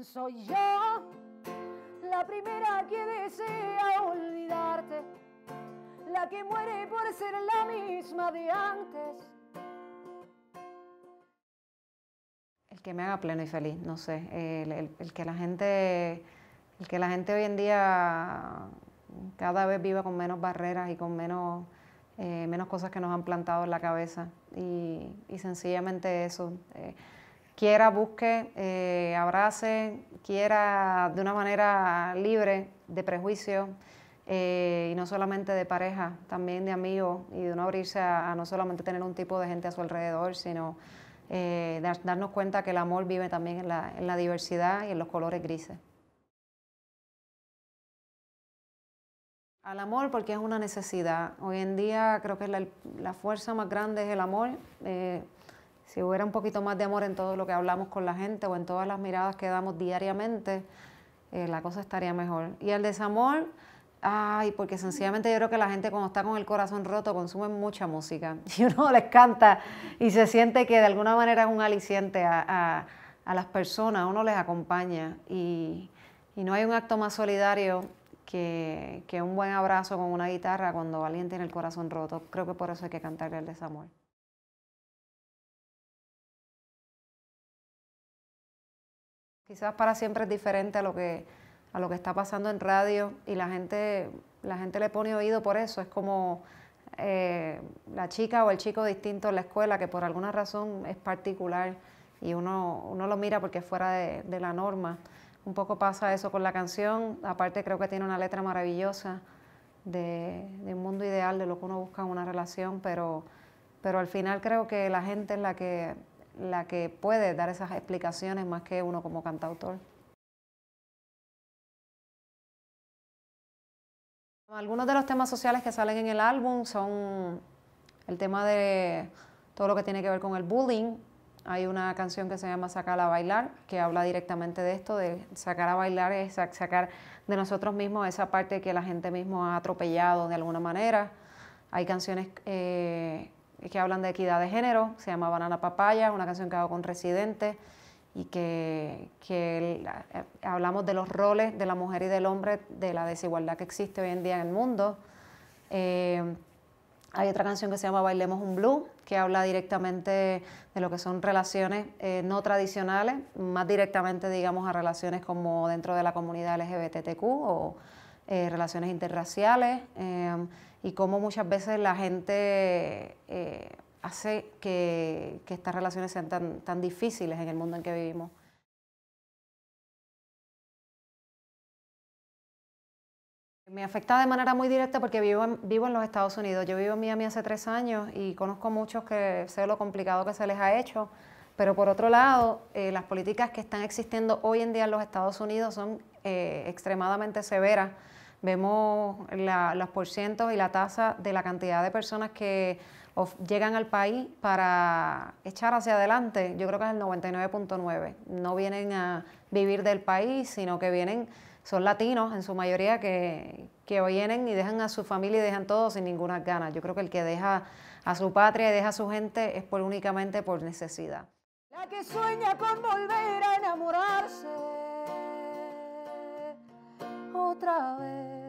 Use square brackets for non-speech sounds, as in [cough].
Soy yo la primera que desea olvidarte, la que muere por ser la misma de antes. El que me haga pleno y feliz, no sé, el, que la gente, el que la gente hoy en día cada vez viva con menos barreras y con menos, eh, menos cosas que nos han plantado en la cabeza. Y, sencillamente eso. Eh, quiera, busque, eh, abrace, quiera de una manera libre de prejuicio eh, y no solamente de pareja, también de amigos y de no abrirse a, no solamente tener un tipo de gente a su alrededor, sino eh, darnos cuenta que el amor vive también en la, diversidad y en los colores grises. Al amor porque es una necesidad. Hoy en día creo que la, fuerza más grande es el amor. Si hubiera un poquito más de amor en todo lo que hablamos con la gente o en todas las miradas que damos diariamente, eh, la cosa estaría mejor. Y el desamor, ay, porque sencillamente yo creo que la gente cuando está con el corazón roto consume mucha música [laughs] y uno les canta y se siente que de alguna manera es un aliciente a, las personas, uno les acompaña y, no hay un acto más solidario. Que, que un buen abrazo con una guitarra cuando alguien tiene el corazón roto. Creo que por eso hay que cantarle el desamor. Quizás para siempre es diferente a lo que, a lo que está pasando en radio y la gente, la gente le pone oído por eso. Es como eh, la chica o el chico distinto en la escuela que por alguna razón es particular y uno, uno lo mira porque es fuera de, la norma. Un poco pasa eso con la canción. Aparte creo que tiene una letra maravillosa de, un mundo ideal, de lo que uno busca en una relación, pero, pero al final creo que la gente es la que la que puede dar esas explicaciones más que uno como cantautor. Algunos de los temas sociales que salen en el álbum son el tema de todo lo que tiene que ver con el bullying. Hay una canción que se llama Sacar a bailar, que habla directamente de esto, de sacar a bailar es sacar de nosotros mismos esa parte que la gente mismo ha atropellado de alguna manera. Hay canciones eh, que hablan de equidad de género, se llama Banana Papaya, una canción que hago con Residente y que, eh, hablamos de los roles de la mujer y del hombre, de la desigualdad que existe hoy en día en el mundo. Eh, hay otra canción que se llama Bailemos un Blue, que habla directamente de lo que son relaciones eh, no tradicionales, más directamente, digamos, a relaciones como dentro de la comunidad LGBTQ o eh, relaciones interraciales eh, y cómo muchas veces la gente eh, hace que, estas relaciones sean tan, difíciles en el mundo en que vivimos. Me afecta de manera muy directa porque vivo en, los Estados Unidos. Yo vivo en Miami hace tres años y conozco muchos que sé lo complicado que se les ha hecho. Pero por otro lado, las políticas que están existiendo hoy en día en los Estados Unidos son eh, extremadamente severa. Vemos la, los porcientos y la tasa de la cantidad de personas que llegan al país para echar hacia adelante. Yo creo que es el 99.9. No vienen a vivir del país, sino que vienen, son latinos en su mayoría que, que vienen y dejan a su familia y dejan todo sin ninguna ganas. Yo creo que el que deja a su patria y deja a su gente es únicamente por necesidad. La que sueña con volver a enamorarse otra vez.